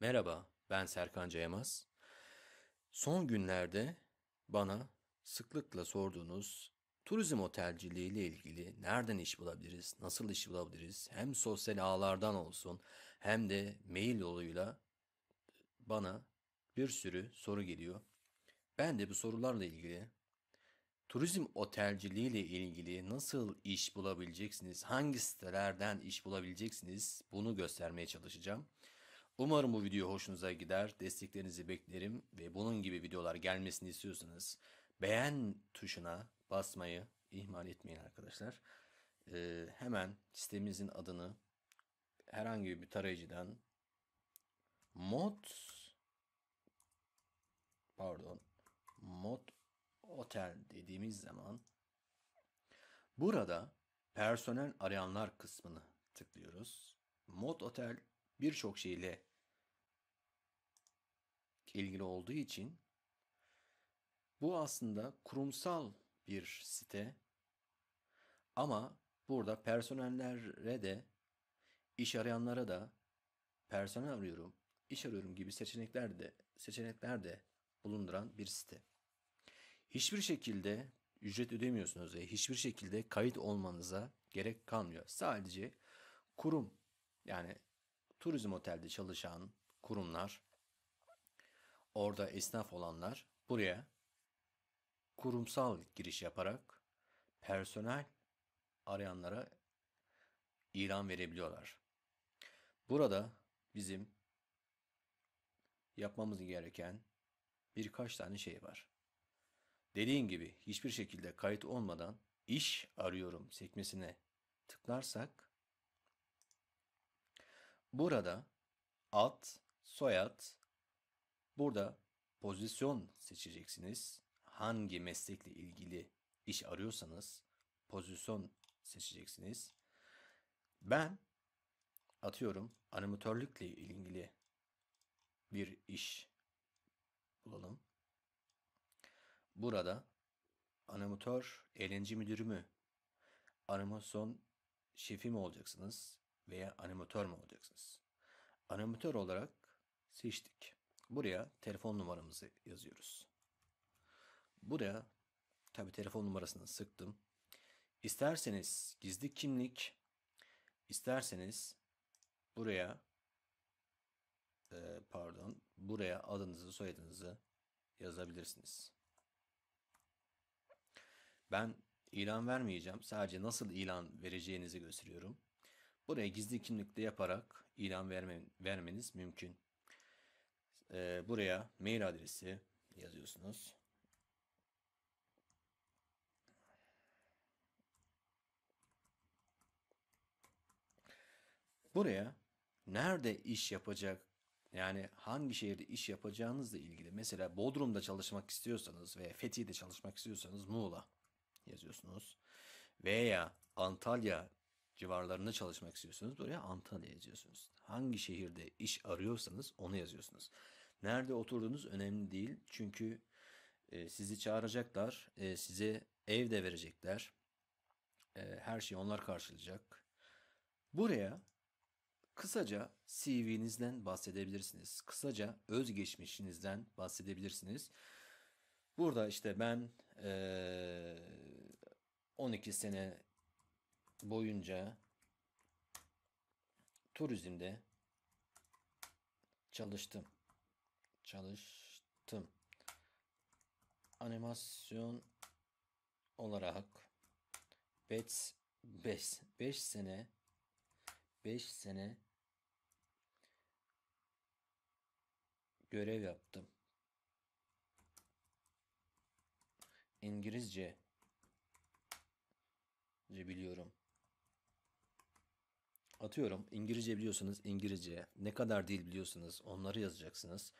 Merhaba, ben Serkan Cayamaz. Son günlerde bana sıklıkla sorduğunuz turizm otelciliği ile ilgili nereden iş bulabiliriz, nasıl iş bulabiliriz? Hem sosyal ağlardan olsun hem de mail yoluyla bana bir sürü soru geliyor. Ben de bu sorularla ilgili turizm otelciliği ile ilgili nasıl iş bulabileceksiniz, hangi sitelerden iş bulabileceksiniz bunu göstermeye çalışacağım. Umarım bu video hoşunuza gider. Desteklerinizi beklerim ve bunun gibi videolar gelmesini istiyorsanız beğen tuşuna basmayı ihmal etmeyin arkadaşlar. Ee, hemen sitemizin adını herhangi bir tarayıcıdan mod pardon mod otel dediğimiz zaman burada personel arayanlar kısmını tıklıyoruz. Mod otel birçok şeyle ilgili olduğu için bu aslında kurumsal bir site ama burada personellere de iş arayanlara da personel arıyorum, iş arıyorum gibi seçenekler de seçenekler de bulunduran bir site. Hiçbir şekilde ücret ödemiyorsunuz ve hiçbir şekilde kayıt olmanıza gerek kalmıyor. Sadece kurum yani turizm otelde çalışan kurumlar Orada esnaf olanlar buraya kurumsal giriş yaparak personel arayanlara ilan verebiliyorlar. Burada bizim yapmamız gereken birkaç tane şey var. Dediğim gibi hiçbir şekilde kayıt olmadan iş arıyorum sekmesine tıklarsak burada ad, soyad, Burada pozisyon seçeceksiniz. Hangi meslekle ilgili iş arıyorsanız pozisyon seçeceksiniz. Ben atıyorum animatörlükle ilgili bir iş bulalım. Burada animatör eğlence müdürü mü? Animasyon şefi mi olacaksınız veya animatör mü olacaksınız? Animatör olarak seçtik. Buraya telefon numaramızı yazıyoruz. Buraya tabi telefon numarasını sıktım. İsterseniz gizli kimlik, isterseniz buraya e, pardon buraya adınızı soyadınızı yazabilirsiniz. Ben ilan vermeyeceğim. Sadece nasıl ilan vereceğinizi gösteriyorum. Buraya gizli kimlikle yaparak ilan verme, vermeniz mümkün e, buraya mail adresi yazıyorsunuz. Buraya nerede iş yapacak yani hangi şehirde iş yapacağınızla ilgili mesela Bodrum'da çalışmak istiyorsanız veya Fethiye'de çalışmak istiyorsanız Muğla yazıyorsunuz. Veya Antalya civarlarında çalışmak istiyorsanız buraya Antalya yazıyorsunuz. Hangi şehirde iş arıyorsanız onu yazıyorsunuz. Nerede oturduğunuz önemli değil. Çünkü e, sizi çağıracaklar. E, size ev de verecekler. E, her şeyi onlar karşılayacak. Buraya kısaca CV'nizden bahsedebilirsiniz. Kısaca özgeçmişinizden bahsedebilirsiniz. Burada işte ben 12 sene boyunca turizmde çalıştım çalıştım. Animasyon olarak 5 5 5 sene 5 sene görev yaptım. İngilizce biliyorum. Atıyorum İngilizce biliyorsanız İngilizce, ne kadar dil biliyorsanız onları yazacaksınız.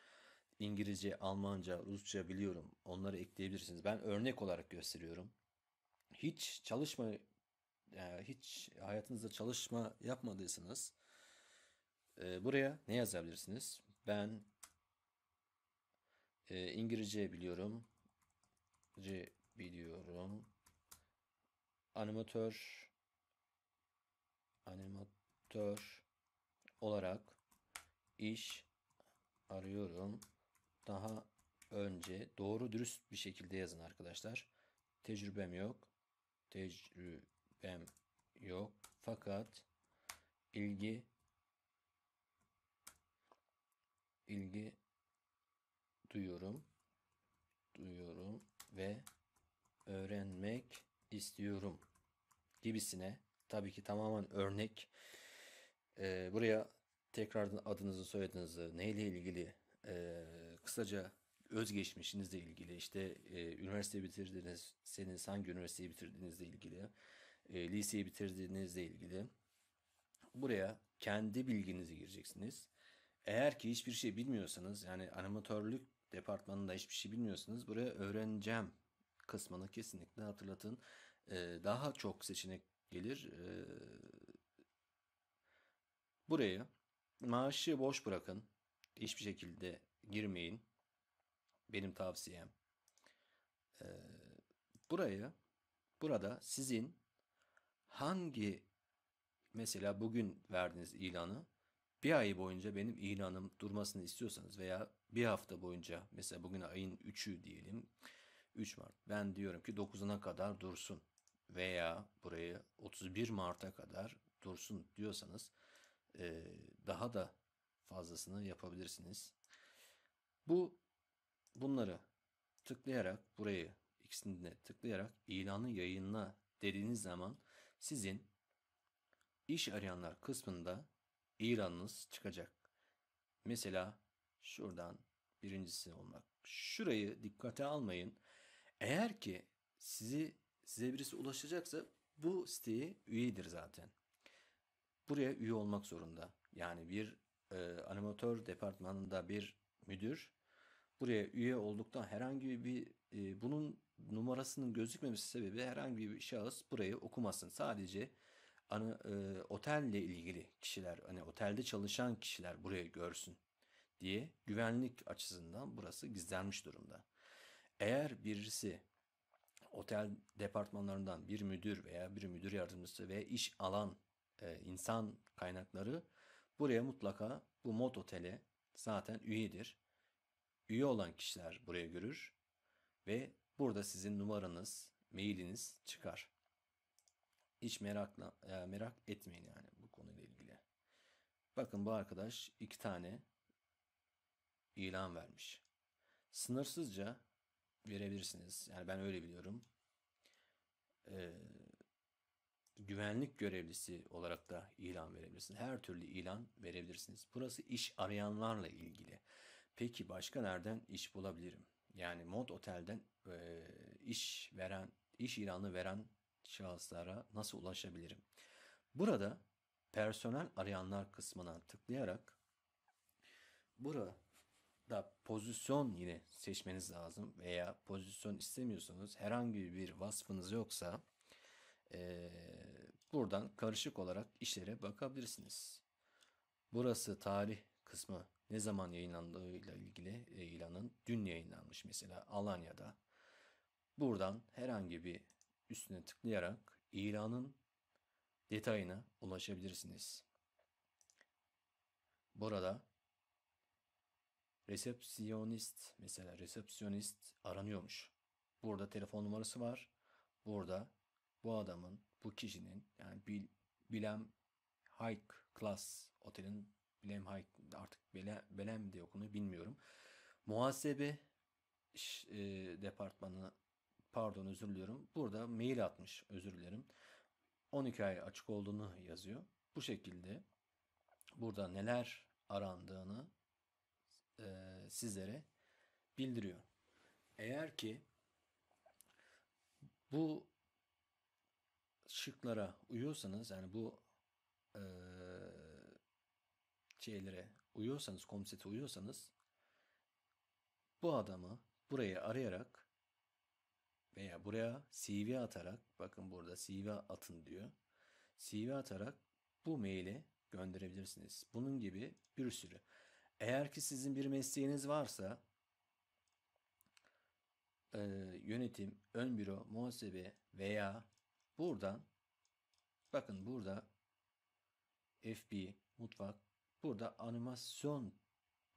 İngilizce, Almanca, Rusça biliyorum. Onları ekleyebilirsiniz. Ben örnek olarak gösteriyorum. Hiç çalışma e, hiç hayatınızda çalışma yapmadıysanız e, buraya ne yazabilirsiniz? Ben e, İngilizce biliyorum. C biliyorum. Animatör animatör olarak iş arıyorum daha önce doğru dürüst bir şekilde yazın arkadaşlar. Tecrübem yok. Tecrübem yok. Fakat ilgi ilgi duyuyorum. Duyuyorum ve öğrenmek istiyorum gibisine tabii ki tamamen örnek e, buraya tekrardan adınızı soyadınızı neyle ilgili e, kısaca özgeçmişinizle ilgili işte e, üniversite bitirdiniz, senin hangi üniversiteyi bitirdiğinizle ilgili, e, liseyi bitirdiğinizle ilgili buraya kendi bilginizi gireceksiniz. Eğer ki hiçbir şey bilmiyorsanız yani animatörlük departmanında hiçbir şey bilmiyorsanız buraya öğreneceğim kısmını kesinlikle hatırlatın. Ee, daha çok seçenek gelir. Ee, burayı maaşı boş bırakın. Hiçbir şekilde girmeyin. Benim tavsiyem. Ee, buraya, burada sizin hangi mesela bugün verdiğiniz ilanı bir ay boyunca benim ilanım durmasını istiyorsanız veya bir hafta boyunca mesela bugün ayın 3'ü diyelim 3 Mart ben diyorum ki 9'una kadar dursun veya buraya 31 Mart'a kadar dursun diyorsanız ee, daha da fazlasını yapabilirsiniz. Bu bunları tıklayarak burayı ikisini tıklayarak ilanı yayınla dediğiniz zaman sizin iş arayanlar kısmında ilanınız çıkacak. Mesela şuradan birincisi olmak. Şurayı dikkate almayın. Eğer ki sizi size birisi ulaşacaksa bu siteye üyedir zaten. Buraya üye olmak zorunda. Yani bir e, animatör departmanında bir müdür buraya üye olduktan herhangi bir e, bunun numarasının gözükmemesi sebebi herhangi bir şahıs burayı okumasın. Sadece ana, e, otelle ilgili kişiler hani otelde çalışan kişiler buraya görsün diye güvenlik açısından burası gizlenmiş durumda. Eğer birisi otel departmanlarından bir müdür veya bir müdür yardımcısı ve iş alan e, insan kaynakları buraya mutlaka bu mod otele zaten üyedir. Üye olan kişiler buraya görür ve burada sizin numaranız, mailiniz çıkar. Hiç merakla e, merak etmeyin yani bu konuyla ilgili. Bakın bu arkadaş iki tane ilan vermiş. Sınırsızca verebilirsiniz. Yani ben öyle biliyorum. Ee, güvenlik görevlisi olarak da ilan verebilirsiniz. Her türlü ilan verebilirsiniz. Burası iş arayanlarla ilgili. Peki başka nereden iş bulabilirim? Yani mod otelden e, iş veren, iş ilanı veren şahıslara nasıl ulaşabilirim? Burada personel arayanlar kısmına tıklayarak burada pozisyon yine seçmeniz lazım veya pozisyon istemiyorsanız herhangi bir vasfınız yoksa e, Buradan karışık olarak işlere bakabilirsiniz. Burası tarih kısmı ne zaman yayınlandığıyla ilgili e, ilanın dün yayınlanmış mesela Alanya'da. Buradan herhangi bir üstüne tıklayarak ilanın detayına ulaşabilirsiniz. Burada resepsiyonist mesela resepsiyonist aranıyormuş. Burada telefon numarası var. Burada bu adamın bu kişinin yani Bil, Bilem High Class otelin Bilem High artık Bele, Belem diye okunuyor bilmiyorum. Muhasebe e, departmanı pardon özür diliyorum. Burada mail atmış özür dilerim. 12 ay açık olduğunu yazıyor. Bu şekilde burada neler arandığını e, sizlere bildiriyor. Eğer ki bu şıklara uyuyorsanız yani bu e, şeylere uyuyorsanız, komsete uyuyorsanız bu adamı buraya arayarak veya buraya CV atarak bakın burada CV atın diyor. CV atarak bu maili gönderebilirsiniz. Bunun gibi bir sürü. Eğer ki sizin bir mesleğiniz varsa e, yönetim, ön büro, muhasebe veya Buradan bakın burada FB mutfak burada animasyon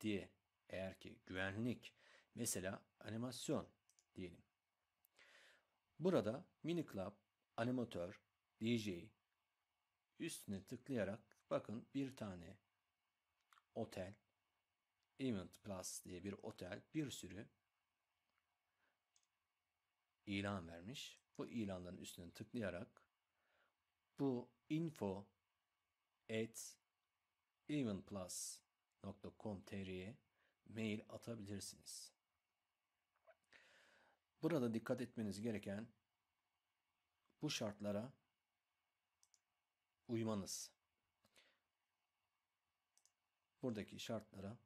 diye eğer ki güvenlik mesela animasyon diyelim. Burada mini club, animatör, DJ üstüne tıklayarak bakın bir tane otel Event Plus diye bir otel bir sürü ilan vermiş bu ilanların üstüne tıklayarak bu info at evenplus.com.tr'ye mail atabilirsiniz. Burada dikkat etmeniz gereken bu şartlara uymanız. Buradaki şartlara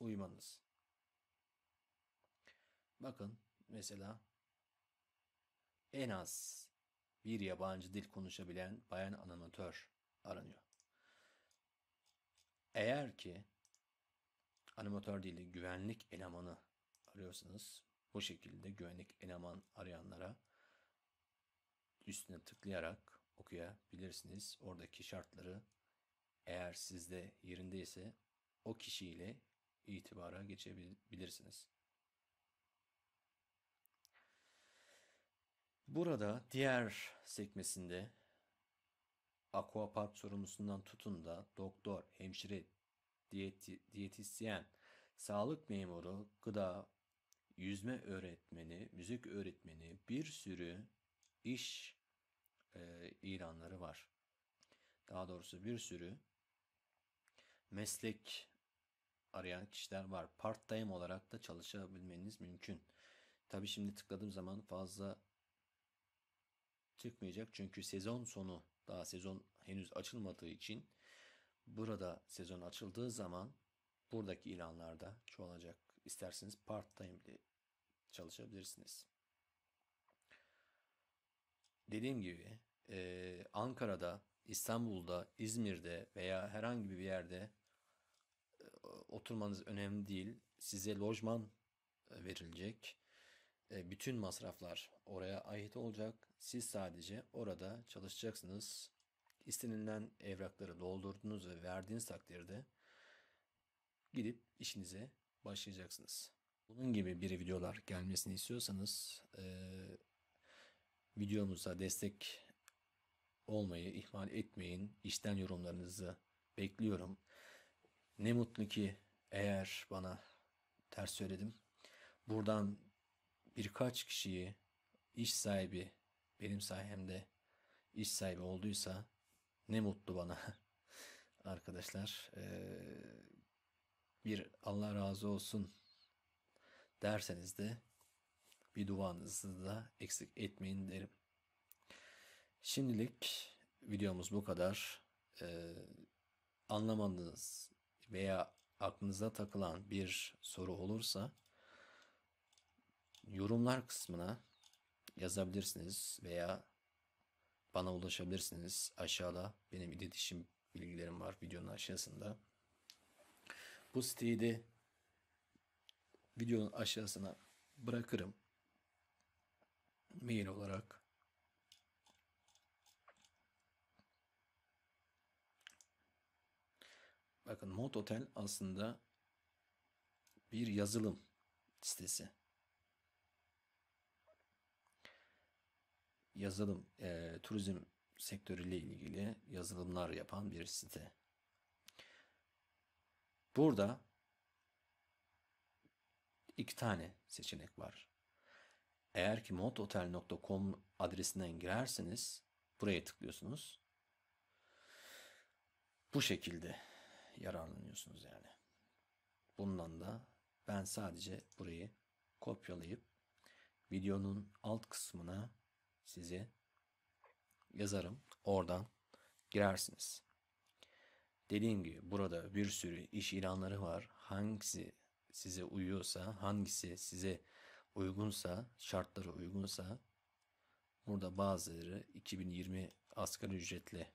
uymanız. Bakın mesela en az bir yabancı dil konuşabilen bayan animatör aranıyor. Eğer ki animatör değil güvenlik elemanı arıyorsanız bu şekilde güvenlik eleman arayanlara üstüne tıklayarak okuyabilirsiniz. Oradaki şartları eğer sizde yerindeyse o kişiyle itibara geçebilirsiniz. Burada diğer sekmesinde aquapark sorumlusundan tutun da doktor, hemşire, diyeti, diyetisyen, sağlık memuru, gıda, yüzme öğretmeni, müzik öğretmeni bir sürü iş e, ilanları var. Daha doğrusu bir sürü meslek arayan kişiler var. Part time olarak da çalışabilmeniz mümkün. Tabi şimdi tıkladığım zaman fazla çıkmayacak. Çünkü sezon sonu daha sezon henüz açılmadığı için burada sezon açıldığı zaman buradaki ilanlarda çoğalacak. İsterseniz part time bile çalışabilirsiniz. Dediğim gibi e, Ankara'da, İstanbul'da, İzmir'de veya herhangi bir yerde e, oturmanız önemli değil. Size lojman e, verilecek. E, bütün masraflar oraya ait olacak. Siz sadece orada çalışacaksınız. İstenilen evrakları doldurdunuz ve verdiğiniz takdirde gidip işinize başlayacaksınız. Bunun gibi bir videolar gelmesini istiyorsanız e, videomuza destek olmayı ihmal etmeyin. İşten yorumlarınızı bekliyorum. Ne mutlu ki eğer bana ters söyledim. Buradan birkaç kişiyi iş sahibi benim sayemde iş sahibi olduysa ne mutlu bana arkadaşlar. bir Allah razı olsun derseniz de bir duanızı da eksik etmeyin derim. Şimdilik videomuz bu kadar. Ee, anlamadığınız veya aklınıza takılan bir soru olursa yorumlar kısmına yazabilirsiniz veya bana ulaşabilirsiniz. Aşağıda benim iletişim bilgilerim var videonun aşağısında. Bu siteyi de videonun aşağısına bırakırım. Mail olarak. Bakın Mod Hotel aslında bir yazılım sitesi. yazılım, e, turizm sektörüyle ilgili yazılımlar yapan bir site. Burada iki tane seçenek var. Eğer ki modhotel.com adresinden girerseniz buraya tıklıyorsunuz. Bu şekilde yararlanıyorsunuz yani. Bundan da ben sadece burayı kopyalayıp videonun alt kısmına sizi yazarım. Oradan girersiniz. Dediğim gibi burada bir sürü iş ilanları var. Hangisi size uyuyorsa, hangisi size uygunsa, şartları uygunsa burada bazıları 2020 asgari ücretli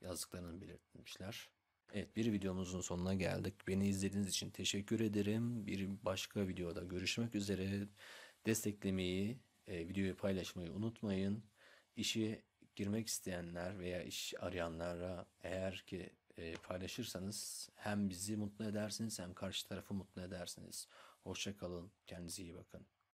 yazdıklarını belirtmişler. Evet bir videomuzun sonuna geldik. Beni izlediğiniz için teşekkür ederim. Bir başka videoda görüşmek üzere. Desteklemeyi, e, videoyu paylaşmayı unutmayın. İşi girmek isteyenler veya iş arayanlara eğer ki e, paylaşırsanız hem bizi mutlu edersiniz hem karşı tarafı mutlu edersiniz. Hoşçakalın. Kendinize iyi bakın.